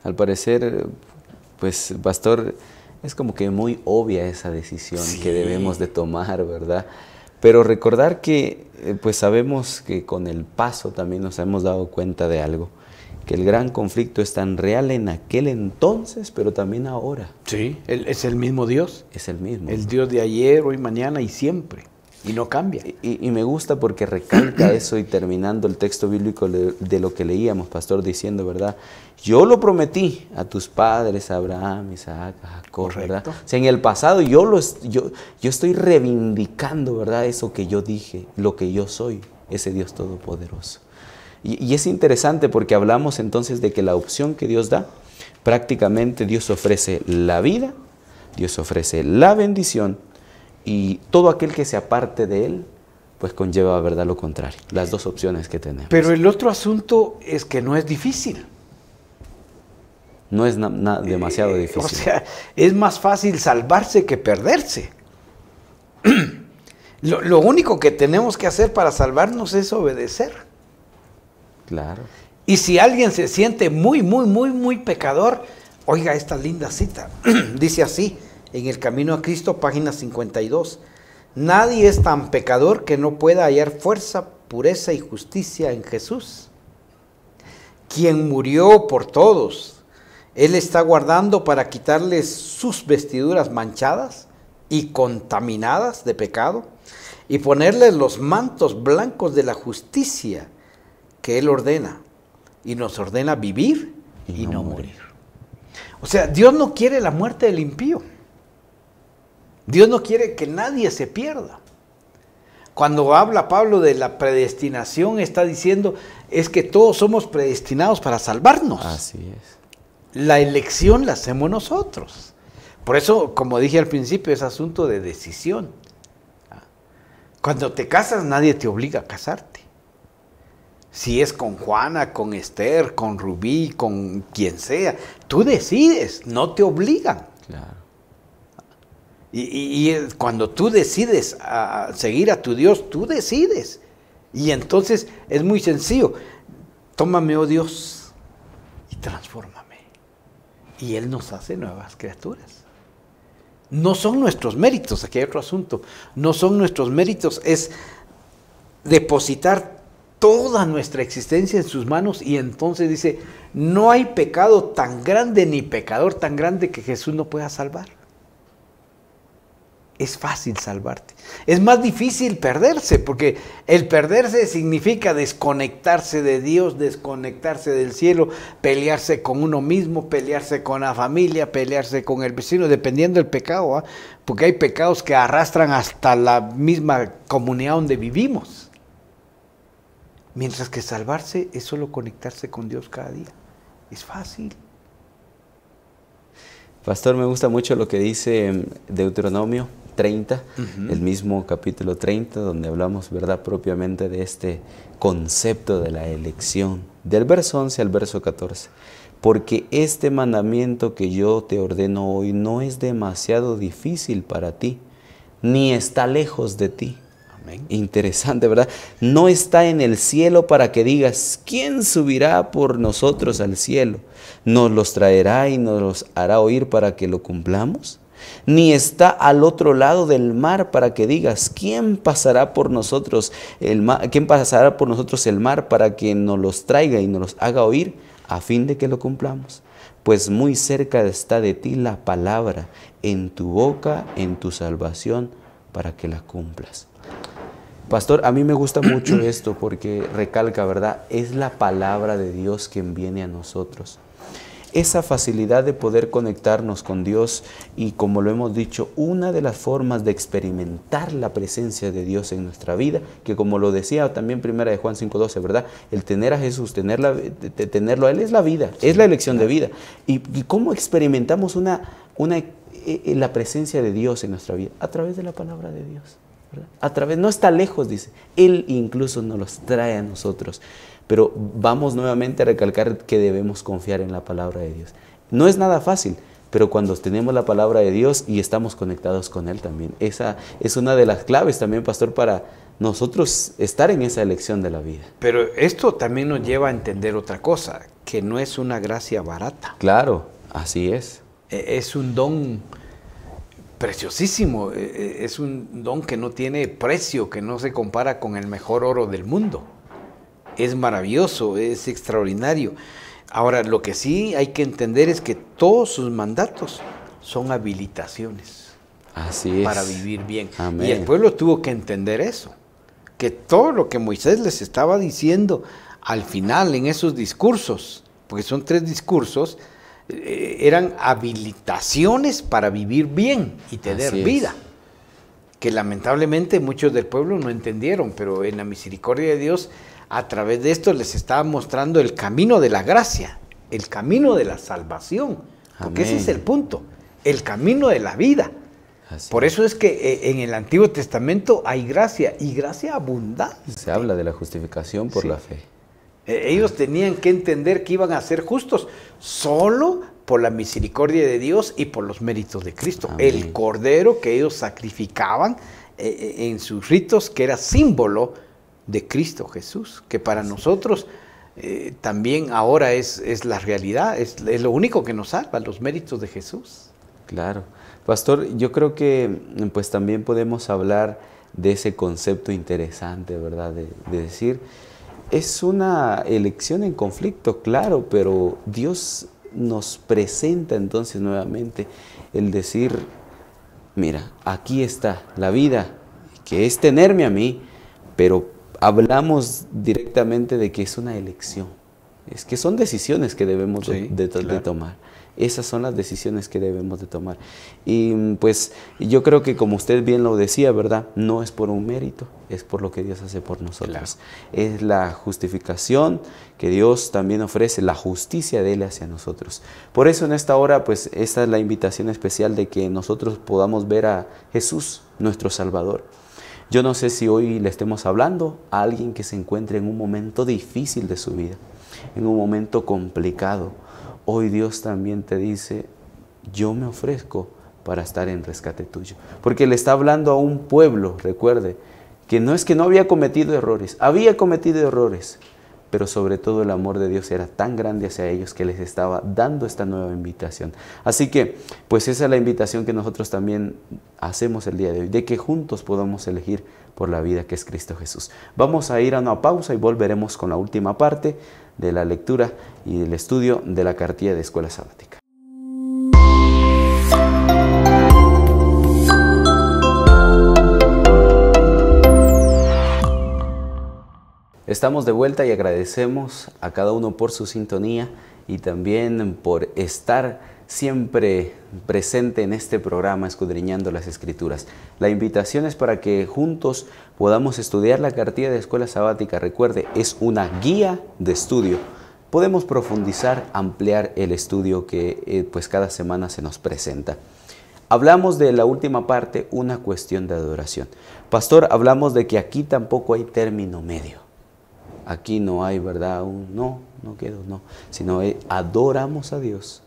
Al parecer, pues, pastor, es como que muy obvia esa decisión que debemos de tomar, ¿verdad? Pero recordar que, eh, pues, sabemos que con el paso también nos hemos dado cuenta de algo que el gran conflicto es tan real en aquel entonces, pero también ahora. Sí, es el mismo Dios. Es el mismo. El Dios de ayer, hoy, mañana y siempre. Y no cambia. Y, me gusta porque recalca eso y terminando el texto bíblico de, lo que leíamos, pastor, diciendo, ¿verdad? Yo lo prometí a tus padres, Abraham, Isaac, Jacob, ¿verdad? O sea, en el pasado yo, lo, yo, yo estoy reivindicando, ¿verdad? Eso que yo dije, lo que yo soy, ese Dios todopoderoso. Y, es interesante porque hablamos entonces de que la opción que Dios da, prácticamente Dios ofrece la vida, Dios ofrece la bendición y todo aquel que se aparte de Él pues conlleva, ¿verdad?, lo contrario. Las dos opciones que tenemos. Pero el otro asunto es que no es difícil. No es demasiado eh, difícil. O sea, es más fácil salvarse que perderse. lo único que tenemos que hacer para salvarnos es obedecer. Y si alguien se siente muy, muy, muy, muy pecador, oiga esta linda cita. Dice así, en el Camino a Cristo, página 52. Nadie es tan pecador que no pueda hallar fuerza, pureza y justicia en Jesús, quien murió por todos. Él está guardando para quitarles sus vestiduras manchadas y contaminadas de pecado y ponerles los mantos blancos de la justicia que Él ordena y nos ordena vivir y, no, morir. O sea, Dios no quiere la muerte del impío. Dios no quiere que nadie se pierda. Cuando habla Pablo de la predestinación, está diciendo, es que todos somos predestinados para salvarnos. Así es. La elección la hacemos nosotros. Por eso, como dije al principio, es asunto de decisión. Ah, cuando te casas, nadie te obliga a casarte si es con Juana, con Esther, con Rubí, con quien sea. Tú decides, no te obligan. Y, eh, cuando tú decides a seguir a tu Dios, tú decides. Y entonces es muy sencillo. Tómame, oh Dios, y transfórmame. Y Él nos hace nuevas criaturas. No son nuestros méritos, aquí hay otro asunto. No son nuestros méritos, es depositar toda nuestra existencia en sus manos y entonces dice, no hay pecado tan grande ni pecador tan grande que Jesús no pueda salvar. Es fácil salvarte. Es más difícil perderse, porque el perderse significa desconectarse de Dios, desconectarse del cielo, pelearse con uno mismo, pelearse con la familia, pelearse con el vecino, dependiendo del pecado, ¿ah? porque hay pecados que arrastran hasta la misma comunidad donde vivimos. Mientras que salvarse es solo conectarse con Dios cada día. Es fácil. Pastor, me gusta mucho lo que dice em, Deuteronomio 30, el mismo capítulo 30, donde hablamos, ¿verdad?, propiamente de este concepto de la elección, del verso 11 al verso 14. Porque este mandamiento que yo te ordeno hoy no es demasiado difícil para ti, ni está lejos de ti Interesante, ¿verdad? No está en el cielo para que digas, ¿quién subirá por nosotros al cielo? ¿Nos los traerá y nos los hará oír para que lo cumplamos? Ni está al otro lado del mar para que digas, ¿quién pasará por nosotros el mar, quién pasará por nosotros el mar para que nos los traiga y nos los haga oír a fin de que lo cumplamos? Pues muy cerca está de ti la palabra en tu boca, en tu salvación, para que la cumplas. Pastor, a mí me gusta mucho esto porque recalca, ¿verdad? Es la palabra de Dios quien viene a nosotros. Esa facilidad de poder conectarnos con Dios y como lo hemos dicho, una de las formas de experimentar la presencia de Dios en nuestra vida, que como lo decía también primera de Juan 5.12, ¿verdad? El tener a Jesús, tenerlo a Él es la vida, es la elección de vida. ¿Y, cómo experimentamos una, eh, eh, la presencia de Dios en nuestra vida? A través de la palabra de Dios. A través, no está lejos, dice. Él incluso nos los trae a nosotros. Pero vamos nuevamente a recalcar que debemos confiar en la palabra de Dios. No es nada fácil, pero cuando tenemos la palabra de Dios y estamos conectados con Él también. Esa es una de las claves también, pastor, para nosotros estar en esa elección de la vida. Pero esto también nos lleva a entender otra cosa, que no es una gracia barata. Claro, así es. E, es un don preciosísimo, eh, eh, es un don que no tiene precio, que no se compara con el mejor oro del mundo. Es maravilloso, es extraordinario. Ahora, lo que sí hay que entender es que todos sus mandatos son habilitaciones. Así Para vivir bien. Y el pueblo tuvo que entender eso, que todo lo que Moisés les estaba diciendo al final en esos discursos, porque son tres discursos, eh, eran habilitaciones para vivir bien y tener vida. Que lamentablemente muchos del pueblo no entendieron, pero en la misericordia de Dios, a través de esto les estaba mostrando el camino de la gracia, el camino de la salvación. Porque ese es el punto, el camino de la vida. Por eso es que eh, en el Antiguo Testamento hay gracia y gracia abundante. Se habla de la justificación por la fe. E-, ellos tenían que entender que iban a ser justos solo por la misericordia de Dios y por los méritos de Cristo. El cordero que ellos sacrificaban eh, eh, en sus ritos, que era símbolo de Cristo Jesús, que para nosotros eh, también ahora es, la realidad, es, lo único que nos salva, los méritos de Jesús. Claro. Pastor, yo creo que pues también podemos hablar de ese concepto interesante, ¿verdad? de decir es una elección en conflicto, claro, pero Dios nos presenta entonces nuevamente el decir, mira, aquí está la vida, que es tenerme a mí, pero hablamos directamente de que es una elección. Es que son decisiones que debemos de tomar. Esas son las decisiones que debemos de tomar. Y mm, pues yo creo que como usted bien lo decía, ¿verdad? No es por un mérito, es por lo que Dios hace por nosotros. Es la justificación que Dios también ofrece, la justicia de Él hacia nosotros. Por eso en esta hora, pues esta es la invitación especial de que nosotros podamos ver a Jesús, nuestro Salvador. Yo no sé si hoy le estemos hablando a alguien que se encuentre en un momento difícil de su vida, en un momento complicado Hoy Dios también te dice, yo me ofrezco para estar en rescate tuyo. Porque le está hablando a un pueblo, recuerde, que no es que no había cometido errores, había cometido errores, pero sobre todo el amor de Dios era tan grande hacia ellos que les estaba dando esta nueva invitación. Así que, pues esa es la invitación que nosotros también hacemos el día de hoy, de que juntos podamos elegir por la vida que es Cristo Jesús. Vamos a ir a una pausa y volveremos con la última parte de la lectura y el estudio de la cartilla de Escuela Sabática. Estamos de vuelta y agradecemos a cada uno por su sintonía y también por estar siempre presente en este programa escudriñando las escrituras. La invitación es para que juntos podamos estudiar la cartilla de escuela sabática. Recuerde, es una guía de estudio. Podemos profundizar, ampliar el estudio que eh, pues cada semana se nos presenta. Hablamos de la última parte, una cuestión de adoración. Pastor, hablamos de que aquí tampoco hay término medio aquí no hay verdad, un no, no quiero, no, sino eh, adoramos a Dios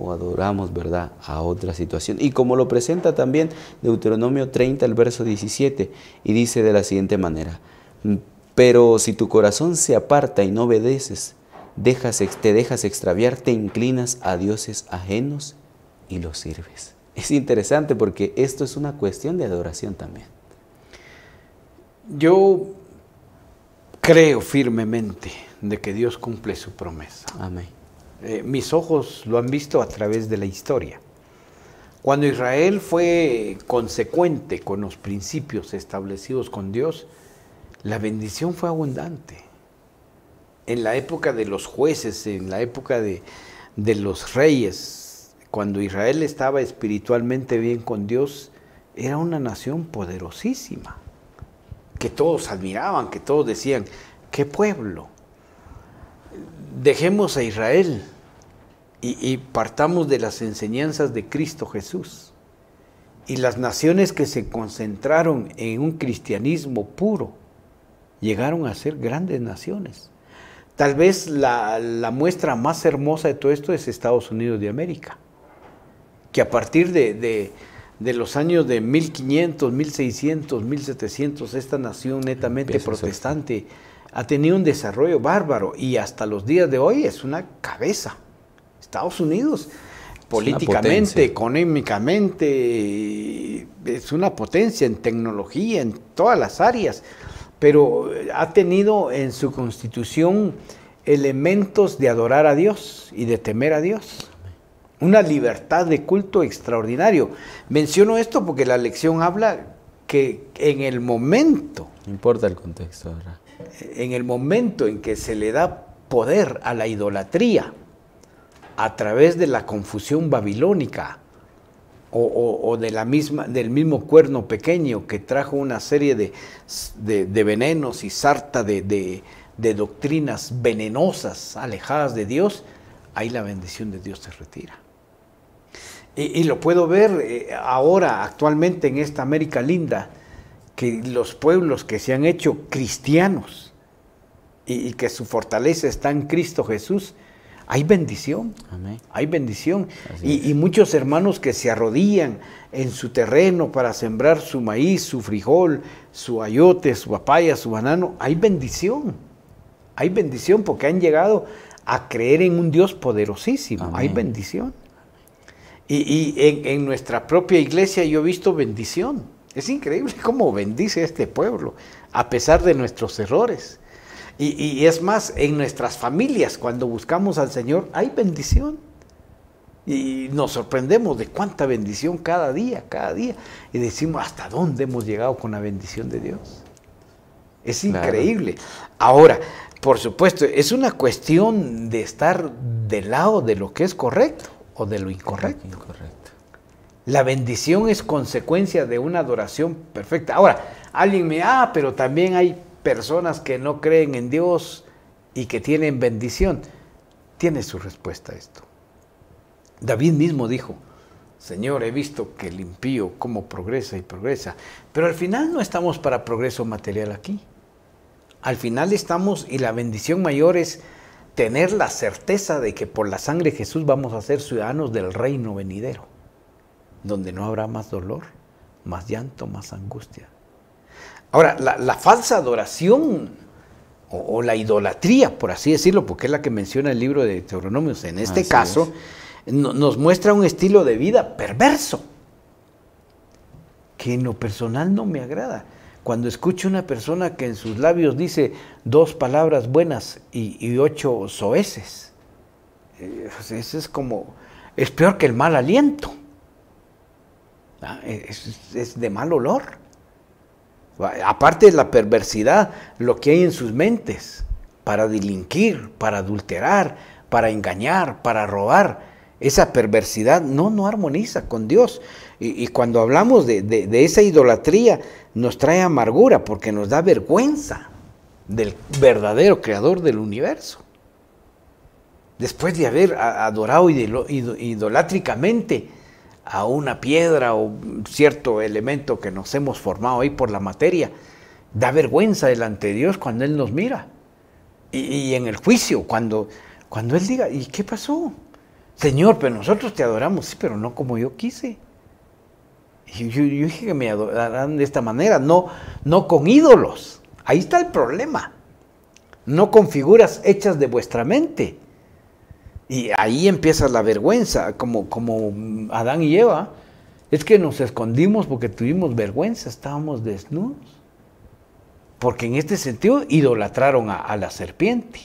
o adoramos, ¿verdad?, a otra situación. Y como lo presenta también Deuteronomio 30, el verso 17, y dice de la siguiente manera, mm, pero si tu corazón se aparta y no obedeces, te dejas extraviar, te inclinas a dioses ajenos y los sirves. Es interesante porque esto es una cuestión de adoración también. Yo creo firmemente de que Dios cumple su promesa. Amén. Eh, mis ojos lo han visto a través de la historia. Cuando Israel fue consecuente con los principios establecidos con Dios, la bendición fue abundante. En la época de los jueces, en la época de los reyes, cuando Israel estaba espiritualmente bien con Dios, era una nación poderosísima que todos admiraban, que todos decían, qué pueblo. Dejemos a Israel y, partamos de las enseñanzas de Cristo Jesús. Y las naciones que se concentraron en un cristianismo puro llegaron a ser grandes naciones. Tal vez la, muestra más hermosa de todo esto es Estados Unidos de América, que a partir de, de los años de 1500, 1600, 1700, esta nación netamente protestante ha tenido un desarrollo bárbaro y hasta los días de hoy es una cabeza. Estados Unidos, políticamente, económicamente, es una potencia en tecnología, en todas las áreas, pero eh, ha tenido en su constitución elementos de adorar a Dios y de temer a Dios una libertad de culto extraordinario. Menciono esto porque la lección habla que en el momento... No importa el contexto ahora. En el momento en que se le da poder a la idolatría a través de la confusión babilónica o, de la misma, del mismo cuerno pequeño que trajo una serie de, venenos y sarta de doctrinas venenosas alejadas de Dios, ahí la bendición de Dios se retira. Y, lo puedo ver eh, ahora, actualmente, en esta América linda, que los pueblos que se han hecho cristianos y, que su fortaleza está en Cristo Jesús, hay bendición. Hay bendición. Y, muchos hermanos que se arrodillan en su terreno para sembrar su maíz, su frijol, su ayote, su papaya, su banano. Hay bendición. Hay bendición porque han llegado a creer en un Dios poderosísimo. Hay bendición. Y, en, nuestra propia iglesia yo he visto bendición. Es increíble cómo bendice este pueblo, a pesar de nuestros errores. Y, es más, en nuestras familias, cuando buscamos al Señor, hay bendición. Y nos sorprendemos de cuánta bendición cada día, cada día. Y decimos, ¿hasta dónde hemos llegado con la bendición de Dios? Es increíble. Ahora, por supuesto, es una cuestión de estar del lado de lo que es correcto o de lo incorrecto. La bendición es consecuencia de una adoración perfecta. Ahora, alguien me, ah, pero también hay personas que no creen en Dios y que tienen bendición. Tiene su respuesta a esto. David mismo dijo, Señor, he visto que el impío cómo progresa y progresa, pero al final no estamos para progreso material aquí. Al final estamos, y la bendición mayor es tener la certeza de que por la sangre de Jesús vamos a ser ciudadanos del reino venidero, donde no habrá más dolor, más llanto, más angustia. Ahora, la, falsa adoración o, la idolatría, por así decirlo, porque es la que menciona el libro de Deuteronomios, en este caso, nos muestra un estilo de vida perverso, que en lo personal no me agrada. Cuando escucho una persona que en sus labios dice dos palabras buenas y, ocho soeces, eh, eso pues es como, es peor que el mal aliento. Ah, es, de mal olor. Aparte de la perversidad, lo que hay en sus mentes para delinquir, para adulterar, para engañar, para robar, esa perversidad no, no armoniza con Dios. Y, cuando hablamos de, esa idolatría, nos trae amargura porque nos da vergüenza del verdadero creador del universo. Después de haber adorado idolátricamente a una piedra o cierto elemento que nos hemos formado ahí por la materia, da vergüenza delante de Dios cuando Él nos mira. Y, en el juicio, cuando, cuando Él diga, ¿y qué pasó? Señor, pero nosotros te adoramos, sí, pero no como yo quise yo, dije que me adorarán de esta manera, no, no con ídolos. Ahí está el problema. No con figuras hechas de vuestra mente. Y ahí empieza la vergüenza, como, como Adán y Eva. Es que nos escondimos porque tuvimos vergüenza, estábamos desnudos. Porque en este sentido idolatraron a la serpiente.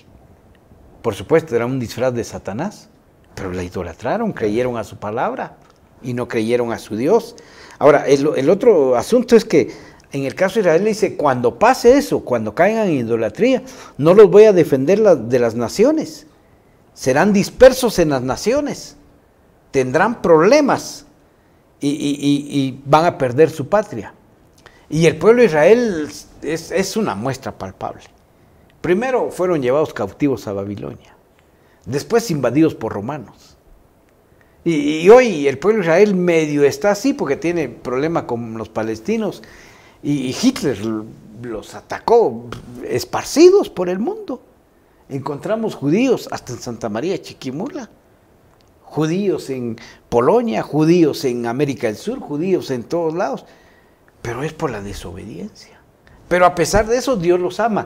Por supuesto, era un disfraz de Satanás, pero la idolatraron, creyeron a su palabra y no creyeron a su Dios. Ahora, el, otro asunto es que en el caso de Israel dice, cuando pase eso, cuando caigan en idolatría, no los voy a defender de las naciones. Serán dispersos en las naciones. Tendrán problemas y, van a perder su patria. Y el pueblo de Israel es una muestra palpable. Primero fueron llevados cautivos a Babilonia, después invadidos por romanos, y, hoy el pueblo de Israel medio está así porque tiene problema con los palestinos y, y Hitler los atacó esparcidos por el mundo. Encontramos judíos hasta en Santa María Chiquimula, judíos en Polonia, judíos en América del Sur, judíos en todos lados, pero es por la desobediencia. Pero a pesar de eso Dios los ama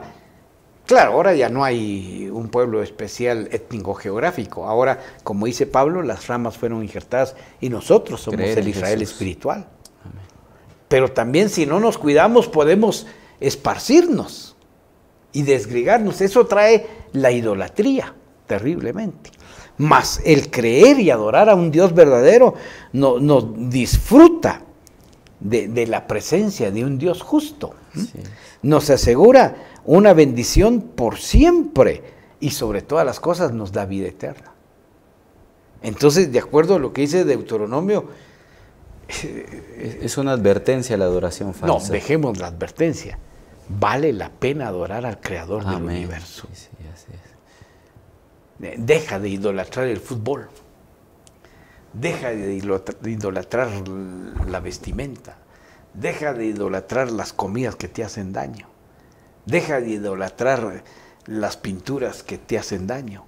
Claro, ahora ya no hay un pueblo especial étnico-geográfico. Ahora, como dice Pablo, las ramas fueron injertadas y nosotros somos el Israel espiritual. Pero también si no nos cuidamos podemos esparcirnos y desgregarnos. Eso trae la idolatría terriblemente. Mas el creer y adorar a un Dios verdadero nos disfruta de, la presencia de un Dios justo. ¿Mm? Nos asegura una bendición por siempre y sobre todas las cosas nos da vida eterna. Entonces, de acuerdo a lo que dice Deuteronomio, es una advertencia la adoración falsa. No, dejemos la advertencia. Vale la pena adorar al creador del universo. Eh, deja de idolatrar el fútbol. Deja de idolatrar la vestimenta. Deja de idolatrar las comidas que te hacen daño. Deja de idolatrar las pinturas que te hacen daño.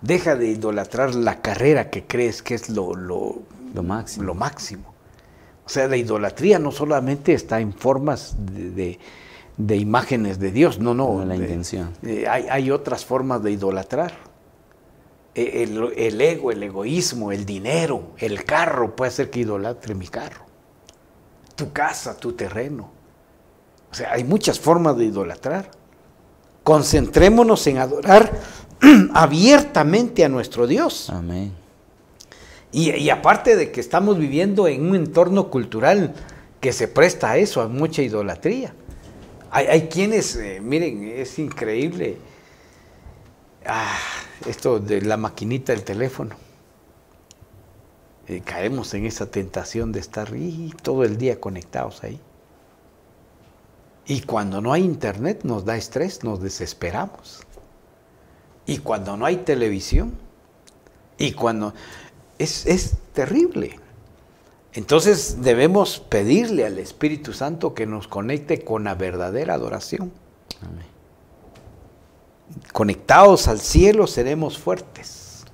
Deja de idolatrar la carrera que crees que es lo, lo, máximo. lo máximo. O sea, la idolatría no solamente está en formas de, imágenes de Dios, no, no. la intención. Eh, hay, otras formas de idolatrar. Eh, el, el ego, el egoísmo, el dinero, el carro, puede ser que idolatre mi carro, tu casa, tu terreno o sea, hay muchas formas de idolatrar. Concentrémonos en adorar abiertamente a nuestro Dios. Amén. Y, aparte de que estamos viviendo en un entorno cultural que se presta a eso, a mucha idolatría. Hay, quienes, eh, miren, es increíble. Ah, esto de la maquinita del teléfono. Eh, caemos en esa tentación de estar todo el día conectados ahí. Y cuando no hay internet nos da estrés, nos desesperamos. Y cuando no hay televisión, y cuando... Es, terrible. Entonces debemos pedirle al Espíritu Santo que nos conecte con la verdadera adoración. Conectados al cielo seremos fuertes.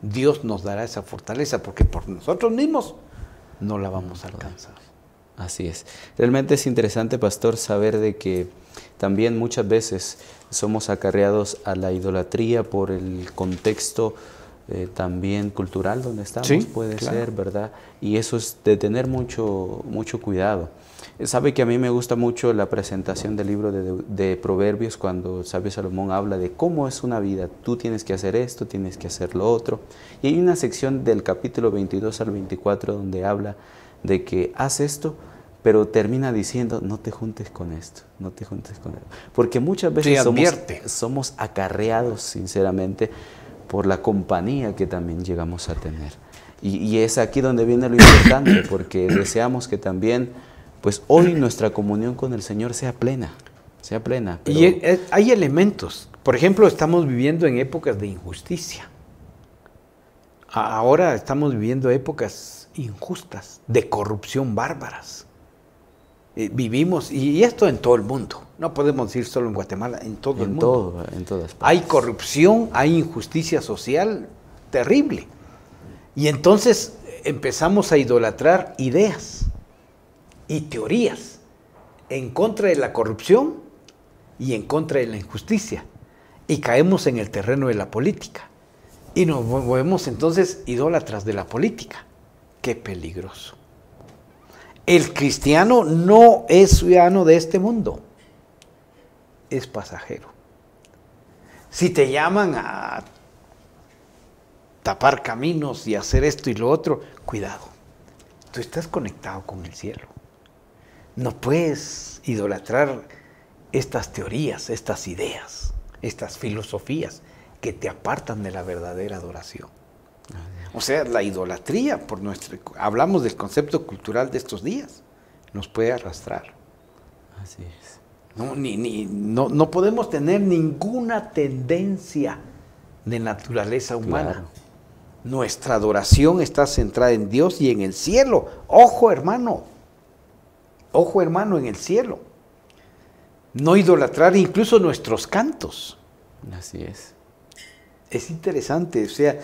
Dios nos dará esa fortaleza porque por nosotros mismos no la vamos a alcanzar. Así es. Realmente es interesante, pastor, saber de que también muchas veces somos acarreados a la idolatría por el contexto eh, también cultural donde estamos, puede ser, ¿verdad? Y eso es de tener mucho, mucho cuidado. Eh, sabe que a mí me gusta mucho la presentación del libro de, Proverbios cuando sabio Salomón habla de cómo es una vida. Tú tienes que hacer esto, tienes que hacer lo otro. Y hay una sección del capítulo 22 al 24 donde habla de que haz esto, pero termina diciendo, no te juntes con esto, no te juntes con esto. Porque muchas veces somos, somos acarreados, sinceramente, por la compañía que también llegamos a tener. Y, es aquí donde viene lo importante, porque deseamos que también, pues hoy nuestra comunión con el Señor sea plena, sea plena. Y hay elementos. Por ejemplo, estamos viviendo en épocas de injusticia. Ahora estamos viviendo épocas injustas, de corrupción bárbaras. Eh, vivimos, y esto en todo el mundo, no podemos decir solo en Guatemala, en todo el mundo. Todo, Hay corrupción, hay injusticia social terrible. Y entonces eh, empezamos a idolatrar ideas y teorías en contra de la corrupción y en contra de la injusticia. Y caemos en el terreno de la política. Y nos volvemos entonces idólatras de la política. Qué peligroso. El cristiano no es ciudadano de este mundo, es pasajero. Si te llaman a tapar caminos y hacer esto y lo otro, cuidado, tú estás conectado con el cielo. No puedes idolatrar estas teorías, estas ideas, estas filosofías que te apartan de la verdadera adoración. Amén. O sea, la idolatría, por nuestro, hablamos del concepto cultural de estos días, nos puede arrastrar. Así es. No, podemos tener ninguna tendencia de naturaleza humana. Nuestra adoración está centrada en Dios y en el cielo. Ojo hermano, ojo hermano en el cielo. No idolatrar incluso nuestros cantos. Así es. Es interesante, o sea,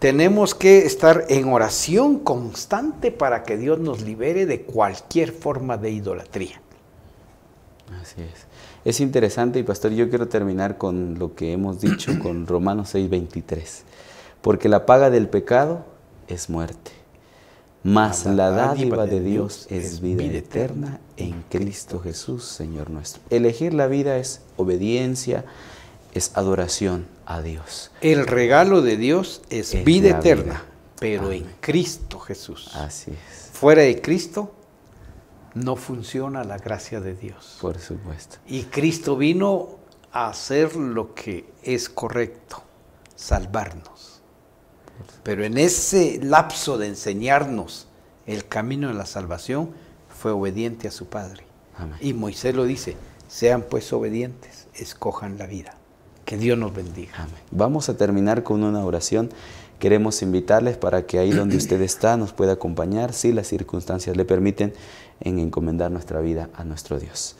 tenemos que estar en oración constante para que Dios nos libere de cualquier forma de idolatría. Así es. Es interesante y pastor, yo quiero terminar con lo que hemos dicho con Romanos 6:23, porque la paga del pecado es muerte, mas la, dádiva de Dios, es vida eterna en Cristo Jesús, Señor nuestro. Elegir la vida es obediencia, es adoración a Dios. El regalo de Dios es, vida eterna, pero en Cristo Jesús. Así es. Fuera de Cristo no funciona la gracia de Dios. Por supuesto. Y Cristo vino a hacer lo que es correcto, salvarnos. Pero en ese lapso de enseñarnos el camino de la salvación, fue obediente a su Padre. Y Moisés lo dice, sean pues obedientes, escojan la vida. Que Dios nos bendiga. Vamos a terminar con una oración. Queremos invitarles para que ahí donde usted está nos pueda acompañar, si las circunstancias le permiten, en encomendar nuestra vida a nuestro Dios.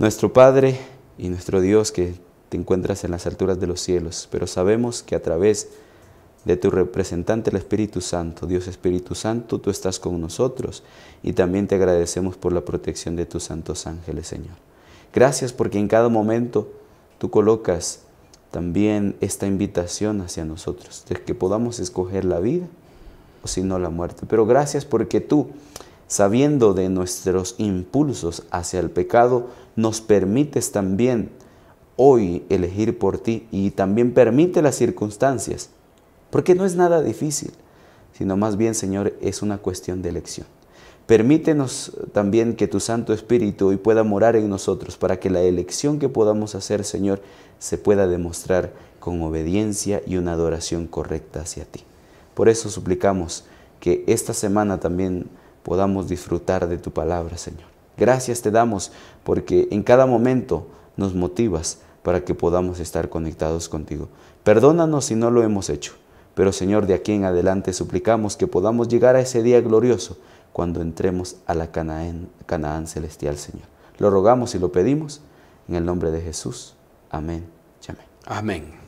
Nuestro Padre y nuestro Dios que te encuentras en las alturas de los cielos, pero sabemos que a través de tu representante, el Espíritu Santo, Dios Espíritu Santo, tú estás con nosotros y también te agradecemos por la protección de tus santos ángeles, Señor. Gracias porque en cada momento tú colocas también esta invitación hacia nosotros, de que podamos escoger la vida o si no la muerte. Pero gracias porque tú, sabiendo de nuestros impulsos hacia el pecado, nos permites también hoy elegir por ti y también permite las circunstancias, porque no es nada difícil, sino más bien, Señor, es una cuestión de elección. Permítenos también que tu Santo Espíritu hoy pueda morar en nosotros para que la elección que podamos hacer, Señor, se pueda demostrar con obediencia y una adoración correcta hacia ti. Por eso suplicamos que esta semana también podamos disfrutar de tu palabra, Señor. Gracias te damos porque en cada momento nos motivas para que podamos estar conectados contigo. Perdónanos si no lo hemos hecho, pero Señor, de aquí en adelante suplicamos que podamos llegar a ese día glorioso cuando entremos a la Canaán, celestial, Señor. Lo rogamos y lo pedimos en el nombre de Jesús. amén. Amén.